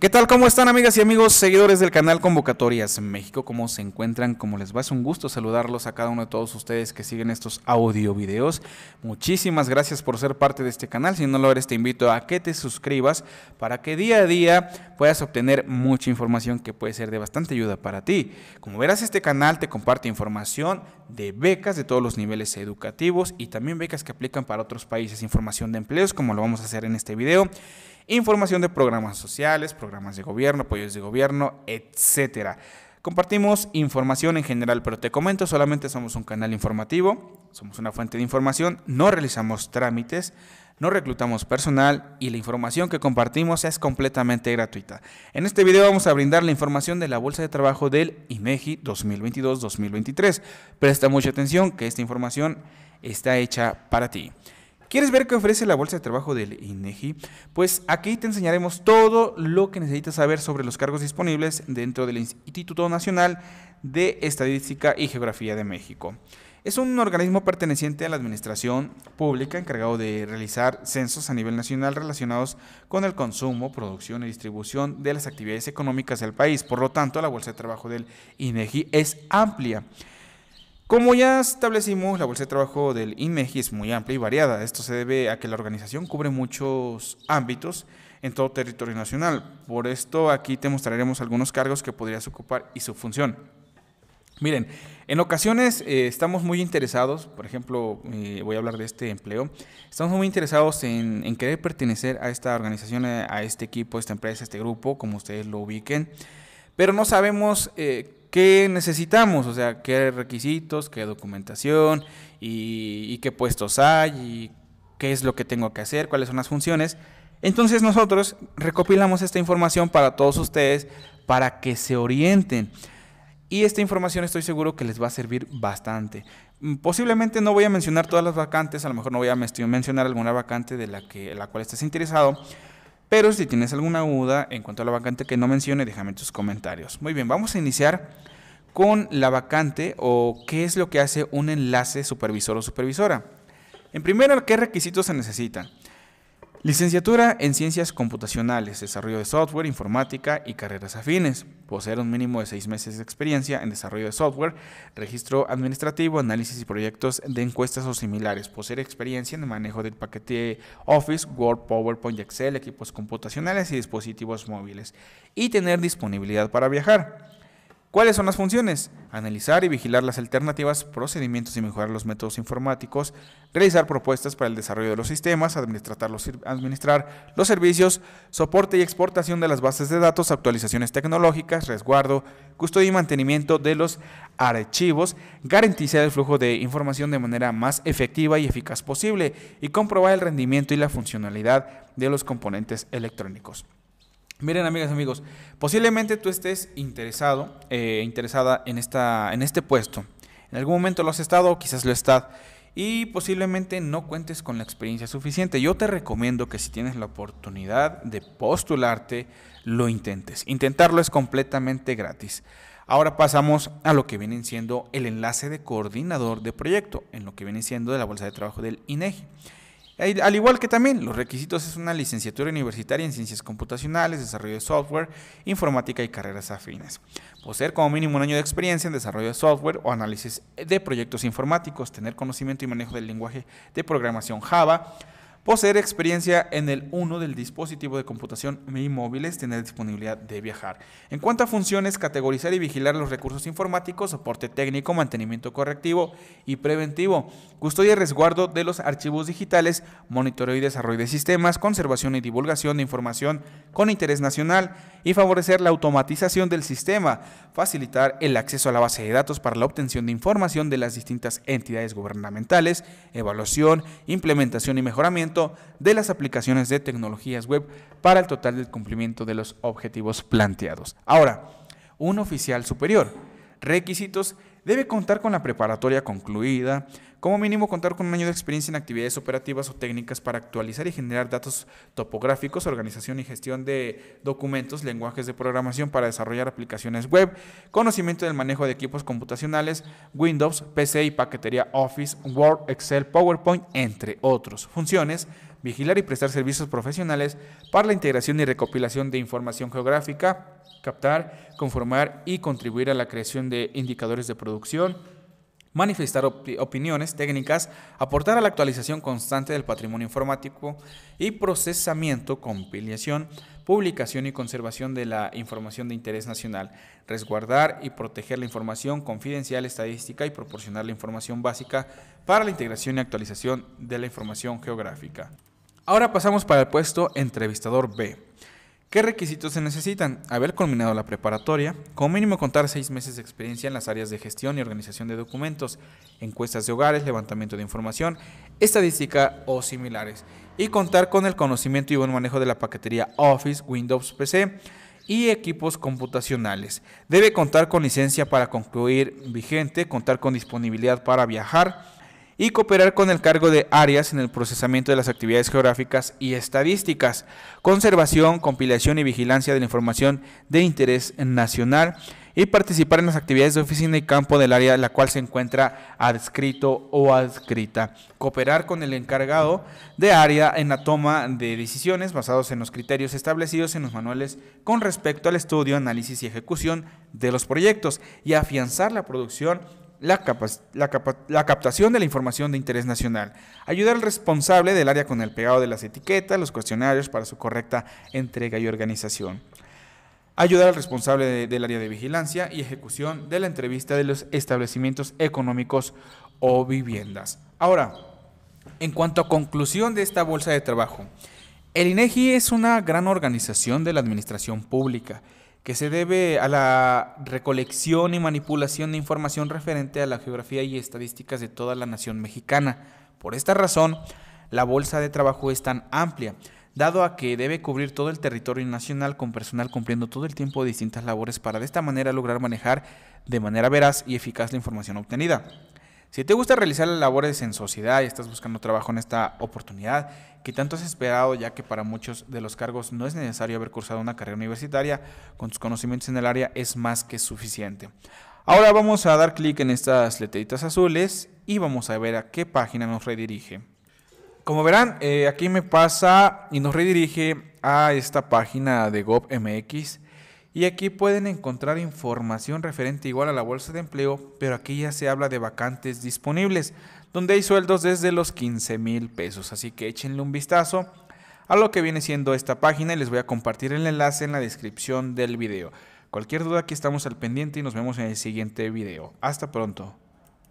¿Qué tal? ¿Cómo están amigas y amigos, seguidores del canal Convocatorias México? ¿Cómo se encuentran? ¿Cómo les va? Es un gusto saludarlos a cada uno de todos ustedes que siguen estos audio videos. Muchísimas gracias por ser parte de este canal. Si no lo eres, te invito a que te suscribas para que día a día puedas obtener mucha información que puede ser de bastante ayuda para ti. Como verás, este canal te comparte información de becas de todos los niveles educativos y también becas que aplican para otros países, información de empleos como lo vamos a hacer en este video información de programas sociales, programas de gobierno, apoyos de gobierno, etcétera. Compartimos información en general, pero te comento, solamente somos un canal informativo, somos una fuente de información, no realizamos trámites, no reclutamos personal y la información que compartimos es completamente gratuita. En este video vamos a brindar la información de la Bolsa de Trabajo del e INEGI 2022-2023. Presta mucha atención que esta información está hecha para ti. ¿Quieres ver qué ofrece la bolsa de trabajo del INEGI? Pues aquí te enseñaremos todo lo que necesitas saber sobre los cargos disponibles dentro del Instituto Nacional de Estadística y Geografía de México. Es un organismo perteneciente a la administración pública encargado de realizar censos a nivel nacional relacionados con el consumo, producción y distribución de las actividades económicas del país. Por lo tanto, la bolsa de trabajo del INEGI es amplia. Como ya establecimos, la bolsa de trabajo del INMEGI es muy amplia y variada. Esto se debe a que la organización cubre muchos ámbitos en todo territorio nacional. Por esto aquí te mostraremos algunos cargos que podrías ocupar y su función. Miren, en ocasiones eh, estamos muy interesados, por ejemplo, eh, voy a hablar de este empleo, estamos muy interesados en, querer pertenecer a esta organización, a este equipo, a esta empresa, a este grupo, como ustedes lo ubiquen pero no sabemos eh, qué necesitamos, o sea, qué requisitos, qué documentación y, qué puestos hay y qué es lo que tengo que hacer, cuáles son las funciones. Entonces nosotros recopilamos esta información para todos ustedes para que se orienten. Y esta información estoy seguro que les va a servir bastante. Mm, posiblemente no voy a mencionar todas las vacantes, a lo mejor no voy a mencionar alguna vacante de la, que, la cual estés interesado, pero si tienes alguna duda en cuanto a la vacante que no mencione, déjame tus comentarios. Muy bien, vamos a iniciar con la vacante o qué es lo que hace un enlace supervisor o supervisora. En primero, ¿qué requisitos se necesitan? Licenciatura en Ciencias Computacionales, Desarrollo de Software, Informática y carreras afines. Poseer un mínimo de seis meses de experiencia en desarrollo de software, registro administrativo, análisis y proyectos de encuestas o similares. Poseer experiencia en el manejo del paquete Office, Word, PowerPoint y Excel, equipos computacionales y dispositivos móviles. Y tener disponibilidad para viajar. ¿Cuáles son las funciones? Analizar y vigilar las alternativas, procedimientos y mejorar los métodos informáticos, realizar propuestas para el desarrollo de los sistemas, administrar los, administrar los servicios, soporte y exportación de las bases de datos, actualizaciones tecnológicas, resguardo, custodia y mantenimiento de los archivos, garantizar el flujo de información de manera más efectiva y eficaz posible y comprobar el rendimiento y la funcionalidad de los componentes electrónicos. Miren, amigas, y amigos, posiblemente tú estés interesado, eh, interesada en, esta, en este puesto. En algún momento lo has estado, quizás lo estás, y posiblemente no cuentes con la experiencia suficiente. Yo te recomiendo que si tienes la oportunidad de postularte, lo intentes. Intentarlo es completamente gratis. Ahora pasamos a lo que viene siendo el enlace de coordinador de proyecto, en lo que viene siendo de la bolsa de trabajo del INEGI. Al igual que también los requisitos es una licenciatura universitaria en ciencias computacionales, desarrollo de software, informática y carreras afines. Poseer como mínimo un año de experiencia en desarrollo de software o análisis de proyectos informáticos, tener conocimiento y manejo del lenguaje de programación Java, poseer experiencia en el 1 del dispositivo de computación y móviles, tener disponibilidad de viajar. En cuanto a funciones, categorizar y vigilar los recursos informáticos, soporte técnico, mantenimiento correctivo y preventivo, custodia y resguardo de los archivos digitales, monitoreo y desarrollo de sistemas, conservación y divulgación de información con interés nacional y favorecer la automatización del sistema, facilitar el acceso a la base de datos para la obtención de información de las distintas entidades gubernamentales, evaluación, implementación y mejoramiento de las aplicaciones de tecnologías web para el total del cumplimiento de los objetivos planteados. Ahora, un oficial superior. Requisitos debe contar con la preparatoria concluida, como mínimo contar con un año de experiencia en actividades operativas o técnicas para actualizar y generar datos topográficos, organización y gestión de documentos, lenguajes de programación para desarrollar aplicaciones web, conocimiento del manejo de equipos computacionales, Windows, PC y paquetería Office, Word, Excel, PowerPoint, entre otros. Funciones, vigilar y prestar servicios profesionales para la integración y recopilación de información geográfica, captar, conformar y contribuir a la creación de indicadores de producción, manifestar opiniones técnicas, aportar a la actualización constante del patrimonio informático y procesamiento, compilación, publicación y conservación de la información de interés nacional, resguardar y proteger la información confidencial estadística y proporcionar la información básica para la integración y actualización de la información geográfica. Ahora pasamos para el puesto entrevistador B. ¿Qué requisitos se necesitan? Haber culminado la preparatoria, con mínimo contar seis meses de experiencia en las áreas de gestión y organización de documentos, encuestas de hogares, levantamiento de información, estadística o similares, y contar con el conocimiento y buen manejo de la paquetería Office, Windows, PC y equipos computacionales. Debe contar con licencia para concluir vigente, contar con disponibilidad para viajar, y cooperar con el cargo de áreas en el procesamiento de las actividades geográficas y estadísticas, conservación, compilación y vigilancia de la información de interés nacional y participar en las actividades de oficina y campo del área en la cual se encuentra adscrito o adscrita. Cooperar con el encargado de área en la toma de decisiones basados en los criterios establecidos en los manuales con respecto al estudio, análisis y ejecución de los proyectos y afianzar la producción la, captación de la información de interés nacional, ayudar al responsable del área con el pegado de las etiquetas, los cuestionarios para su correcta entrega y organización, ayudar al responsable del área de vigilancia y ejecución de la entrevista de los establecimientos económicos o viviendas. Ahora, en cuanto a conclusión de esta bolsa de trabajo, el INEGI es una gran organización de la administración pública que se debe a la recolección y manipulación de información referente a la geografía y estadísticas de toda la nación mexicana. Por esta razón, la bolsa de trabajo es tan amplia, dado a que debe cubrir todo el territorio nacional con personal cumpliendo todo el tiempo distintas labores para de esta manera lograr manejar de manera veraz y eficaz la información obtenida. Si te gusta realizar labores en sociedad y estás buscando trabajo en esta oportunidad, que tanto has esperado ya que para muchos de los cargos no es necesario haber cursado una carrera universitaria, con tus conocimientos en el área es más que suficiente. Ahora vamos a dar clic en estas letritas azules y vamos a ver a qué página nos redirige. Como verán, eh, aquí me pasa y nos redirige a esta página de gob.mx. Y aquí pueden encontrar información referente igual a la bolsa de empleo, pero aquí ya se habla de vacantes disponibles, donde hay sueldos desde los 15 mil pesos. Así que échenle un vistazo a lo que viene siendo esta página y les voy a compartir el enlace en la descripción del video. Cualquier duda aquí estamos al pendiente y nos vemos en el siguiente video. Hasta pronto.